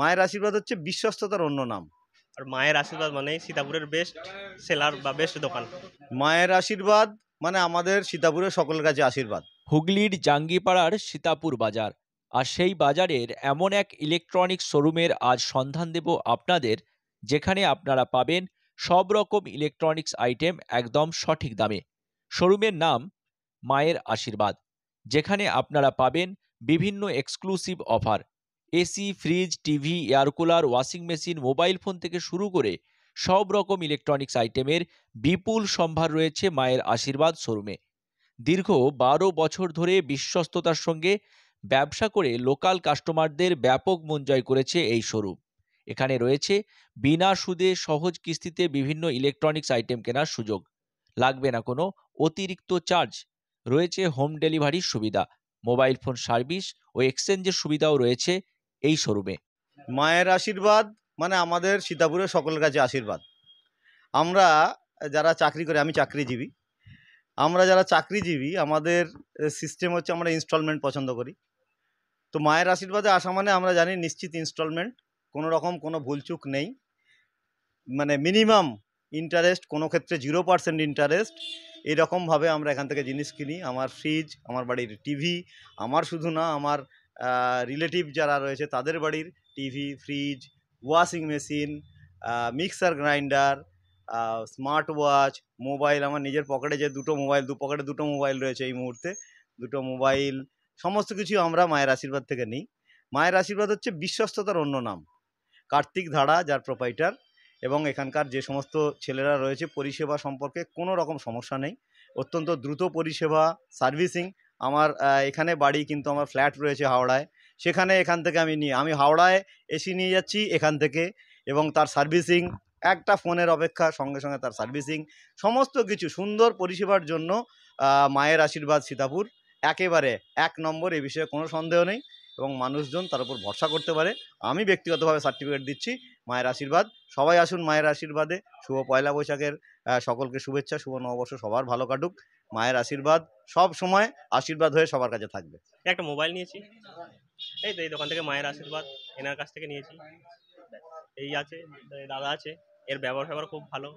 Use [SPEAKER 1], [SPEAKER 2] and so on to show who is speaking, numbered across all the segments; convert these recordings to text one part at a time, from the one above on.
[SPEAKER 1] মায়ের আশীর্বাদ হচ্ছে বিশ্বস্ততার অন্য নাম আর মায়ের আশীর্বাদ মানে সীতাপুরের বেস্ট সেলার বা বেস্ট দোকান
[SPEAKER 2] মায়ের আশীর্বাদ মানে আমাদের সীতাপুরের সকলের কাছে আশীর্বাদ হুগলির জাঙ্গিপাড়ার সীতাপুর বাজার আর সেই বাজারের এমন এক ইলেকট্রনিক শোরুমের আজ সন্ধান দেব আপনাদের যেখানে আপনারা পাবেন সব রকম ইলেকট্রনিক্স আইটেম একদম সঠিক দামে শোরুমের নাম মায়ের আশীর্বাদ যেখানে আপনারা পাবেন বিভিন্ন exclusive offer AC fridge TV air cooler washing machine mobile phone থেকে শুরু করে সব রকম ইলেকট্রনিক্স আইটেমের বিপুল সম্ভার রয়েছে মায়ের আশীর্বাদ শোরুমে দীর্ঘ বারো বছর ধরে বিশ্বস্ততার সঙ্গে ব্যবসা করে লোকাল কাস্টমারদের ব্যাপক মন জয় করেছে এই শোরুম এখানে রয়েছে বিনা সুদে সহজ কিস্তিতে বিভিন্ন ইলেকট্রনিক্স আইটেম কেনার সুযোগ লাগবে না কোনো অতিরিক্ত চার্জ রয়েছে হোম ডেলিভারির সুবিধা মোবাইল ফোন সার্ভিস ও এক্সচেঞ্জের সুবিধাও রয়েছে এই শোরুমে মায়ের আশীর্বাদ মানে আমাদের সীতাপুরের সকলের কাছে আশীর্বাদ আমরা
[SPEAKER 1] যারা চাকরি করে আমি চাকরিজীবী আমরা যারা চাকরিজীবী আমাদের সিস্টেম হচ্ছে আমরা ইনস্টলমেন্ট পছন্দ করি তো মায়ের আশীর্বাদে আসা মানে আমরা জানি নিশ্চিত ইনস্টলমেন্ট কোনো রকম কোনো ভুলচুক নেই মানে মিনিমাম ইন্টারেস্ট কোনো ক্ষেত্রে জিরো পার্সেন্ট ইন্টারেস্ট এরকমভাবে আমরা এখান থেকে জিনিস কিনি আমার ফ্রিজ আমার বাড়ির টিভি আমার শুধু না আমার রিলেটিভ যারা রয়েছে তাদের বাড়ির TV fridge washing machine mixer grinder smart watch mobile আমার নিজের পকেটে যে দুটো মোবাইল দু পকেটে দুটো মোবাইল রয়েছে এই মুহূর্তে দুটো মোবাইল সমস্ত কিছু আমরা মায়ের আশীর্বাদ থেকে নিই মায়ের আশীর্বাদ হচ্ছে বিশ্বস্ততার অন্য নাম কার্তিক ধারা যার প্রোপাইটার এবং এখানকার যে সমস্ত ছেলেরা রয়েছে পরিষেবা সম্পর্কে কোনো রকম সমস্যা নেই অত্যন্ত দ্রুত পরিষেবা সার্ভিসিং আমার এখানে বাড়ি কিন্তু আমার ফ্ল্যাট রয়েছে হাওড়ায় সেখানে এখান থেকে আমি নিয়ে আমি হাওড়ায় এসি নিয়ে যাচ্ছি এখান থেকে এবং তার সার্ভিসিং একটা ফোনের অপেক্ষা সঙ্গে সঙ্গে তার সার্ভিসিং সমস্ত কিছু সুন্দর পরিষেবার জন্য মায়ের আশীর্বাদ সীতাপুর একেবারে এক নম্বর এ বিষয়ে কোনো সন্দেহ নেই এবং মানুষজন তার উপর ভরসা করতে পারে আমি ব্যক্তিগতভাবে সার্টিফিকেট দিচ্ছি মায়ের আশীর্বাদ সবাই আসুন মায়ের আশীর্বাদে শুভ পয়লা বৈশাখের সকলকে শুভেচ্ছা শুভ নববর্ষ সবার ভালো কাটুক মায়ের আশীর্বাদ সব সময় আশীর্বাদ হয়ে সবার কাছে থাকবে একটা মোবাইল নিয়েছি এই তো এই দোকান থেকে মায়ের আশীর্বাদ এনার কাছ থেকে নিয়েছি এই আছে দাদা আছে এর ব্যবহার ব্যবহার খুব ভালো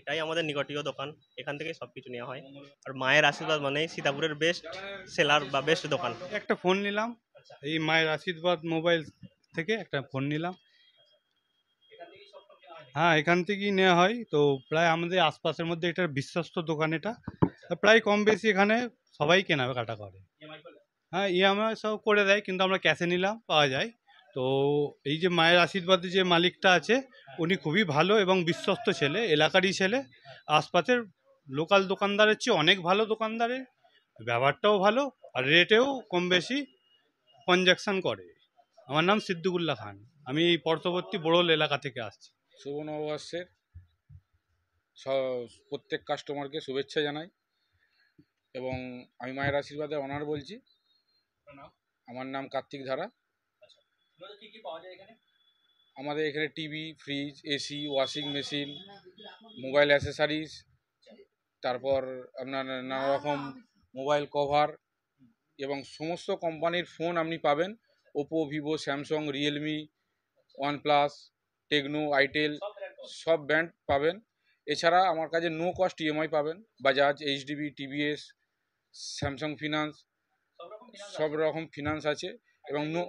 [SPEAKER 1] এটাই আমাদের নিকটীয় দোকান এখান থেকে সব কিছু নেওয়া হয় আর মায়ের আশীর্বাদ মানে সীতাপুরের বেস্ট সেলার বা বেস্ট দোকান একটা ফোন নিলাম এই মায়ের আশীর্বাদ মোবাইল থেকে একটা
[SPEAKER 3] ফোন নিলাম হ্যাঁ এখান থেকেই নেওয়া হয় তো প্রায় আমাদের আশপাশের মধ্যে এটা বিশ্বস্ত দোকান এটা প্রায় কম বেশি এখানে সবাই কেনা কাটা করে হ্যাঁ ইএমআই e সব করে দেয় কিন্তু আমরা ক্যাশে নিলাম পাওয়া যায় তো এই যে মায়ের আশীর্বাদে যে মালিকটা আছে উনি খুবই ভালো এবং বিশ্বস্ত ছেলে এলাকারই ছেলে আশপাশের লোকাল দোকানদারের চেয়ে অনেক ভালো দোকানদারের ব্যবহারটাও ভালো আর রেটেও কম বেশি কনজাকশান করে আমার নাম সিদ্দিকুল্লাহ খান আমি এই পার্শ্ববর্তী বড়ল এলাকা থেকে আসছি শুভ নববর্ষের প্রত্যেক কাস্টমারকে শুভেচ্ছা জানাই এবং আমি মায়ের আশীর্বাদে অনার বলছি আমার নাম কার্তিক ধারা আচ্ছা, আমাদের এখানে TV fridge AC washing machine mobile accessories তারপর আপনার নানা রকম মোবাইল কভার এবং সমস্ত কোম্পানির ফোন আপনি পাবেন Oppo Vivo Samsung Realme OnePlus Tecno itel সব ব্র্যান্ড পাবেন এছাড়া আমার কাছে নো কস্ট ইএমআই পাবেন Bajaj HDB TVS Samsung finance সব রকম ফিনান্স আছে এবং নো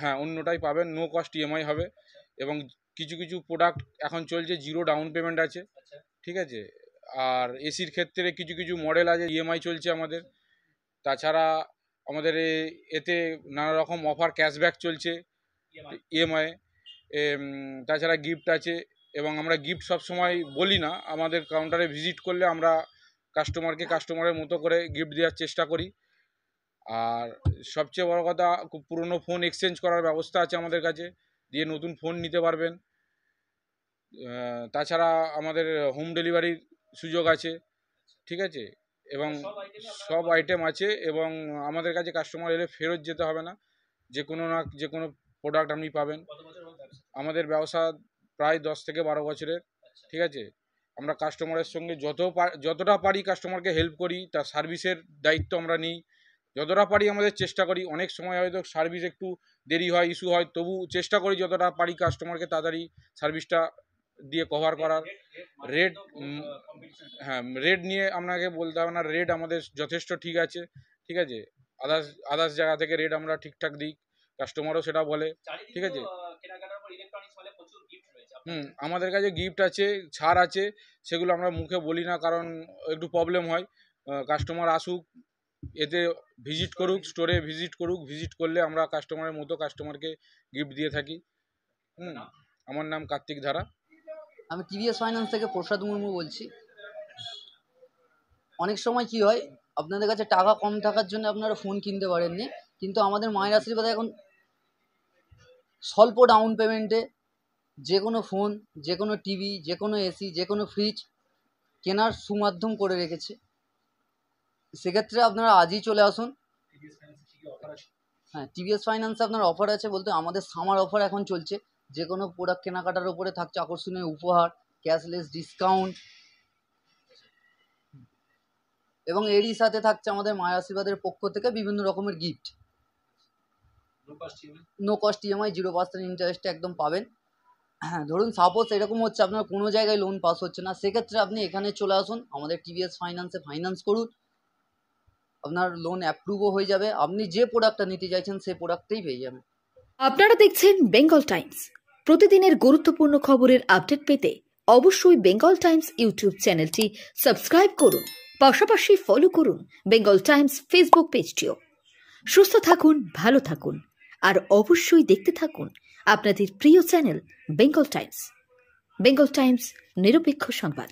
[SPEAKER 3] হ্যাঁ অন্যটাই পাবেন নো কস্ট ইএমআই হবে আচ্ছা। এবং কিছু কিছু প্রোডাক্ট এখন চলছে জিরো ডাউন পেমেন্ট আছে আচ্ছা। ঠিক আছে আর এসির ক্ষেত্রে কিছু কিছু মডেল আছে ইএমআই চলছে আমাদের তাছাড়া আমাদের এতে নানা রকম অফার ক্যাশব্যাক চলছে ইএমআই e তাছাড়া গিফট আছে এবং আমরা গিফট সবসময় বলি না আমাদের কাউন্টারে ভিজিট করলে আমরা কাস্টমারকে কাস্টমারের মতো করে গিফট দেওয়ার চেষ্টা করি আর সবচেয়ে বড় কথা খুব পুরনো ফোন এক্সচেঞ্জ করার ব্যবস্থা আছে আমাদের কাছে দিয়ে নতুন ফোন নিতে পারবেন তাছাড়া আমাদের হোম ডেলিভারির সুযোগ আছে ঠিক আছে এবং সব আইটেম আছে এবং আমাদের কাছে কাস্টমার এলে ফেরত যেতে হবে না যে কোনো না যে কোনো প্রোডাক্ট আপনি পাবেন আমাদের ব্যবসা প্রায় দশ থেকে বারো বছরের আচ্ছা। ঠিক আছে আমরা কাস্টমারের সঙ্গে যত যতটা পারি কাস্টমারকে হেল্প করি তার সার্ভিসের দায়িত্ব আমরা নিই যতটা পারি আমাদের চেষ্টা করি অনেক সময় হয়তো সার্ভিস একটু দেরি হয় ইস্যু হয় তবু চেষ্টা করি যতটা পারি কাস্টমারকে তাড়াতাড়ি সার্ভিসটা দিয়ে কভার করার রেড হ্যাঁ রেড নিয়ে আপনাকে বলতে হবে না রেড আমাদের যথেষ্ট ঠিক আছে ঠিক আছে আদার্স আদার্স জায়গা থেকে রেড আমরা ঠিকঠাক দিই কাস্টমারও সেটা বলে ঠিক আছে হুম আমাদের কাছে গিফট আছে ছাড় আছে সেগুলো আমরা মুখে বলি না কারণ একটু প্রবলেম হয় কাস্টমার আসুক এতে ভিজিট করুক স্টোরে ভিজিট করুক ভিজিট করলে আমরা কাস্টমারের মতো কাস্টমারকে গিফট দিয়ে থাকি হুম আমার নাম কার্তিক ধারা
[SPEAKER 4] আমি টিভিএস ফাইন্যান্স থেকে প্রসাদ মুর্মু বলছি অনেক সময় কি হয় আপনাদের কাছে টাকা কম থাকার জন্য আপনারা ফোন কিনতে পারেননি কিন্তু আমাদের মায়ের আশীর্বাদে এখন স্বল্প ডাউন পেমেন্টে যে কোনো ফোন যে কোনো টিভি যে কোনো এসি যে কোনো ফ্রিজ কেনার সুমাধ্যম করে রেখেছে সেক্ষেত্রে আপনারা আজই চলে আসুন হ্যাঁ টিভিএস ফাইন্যান্সে আপনার অফার আছে বলতে আমাদের সামার অফার এখন চলছে যে কোনো প্রোডাক্ট কেনাকাটার উপরে থাকছে আকর্ষণীয় উপহার ক্যাশলেস ডিসকাউন্ট এবং এরই সাথে থাকছে আমাদের মায়া আশীর্বাদের পক্ষ থেকে বিভিন্ন রকমের gift no cost EMI zero percent ইন্টারেস্টে একদম পাবেন হ্যাঁ ধরুন সাপোজ এরকম হচ্ছে আপনার কোনো জায়গায় লোন পাস হচ্ছে না সেক্ষেত্রে আপনি এখানে চলে আসুন আমাদের টিভিএস ফাইন্যান্সে ফাইন্যান্স করুন আপনার লোন অ্যাপ্রুভও হয়ে যাবে আপনি যে প্রোডাক্টটা নিতে চাইছেন সেই প্রোডাক্টেই পেয়ে যাবেন আপনারা দেখছেন বেঙ্গল টাইমস প্রতিদিনের গুরুত্বপূর্ণ খবরের আপডেট পেতে অবশ্যই বেঙ্গল টাইমস ইউটিউব চ্যানেলটি সাবস্ক্রাইব করুন পাশাপাশি ফলো করুন বেঙ্গল টাইমস ফেসবুক পেজটিও সুস্থ থাকুন ভালো থাকুন আর অবশ্যই দেখতে থাকুন
[SPEAKER 2] আপনাদের প্রিয় channel Bengal Times Bengal Times নিরপেক্ষ সংবাদ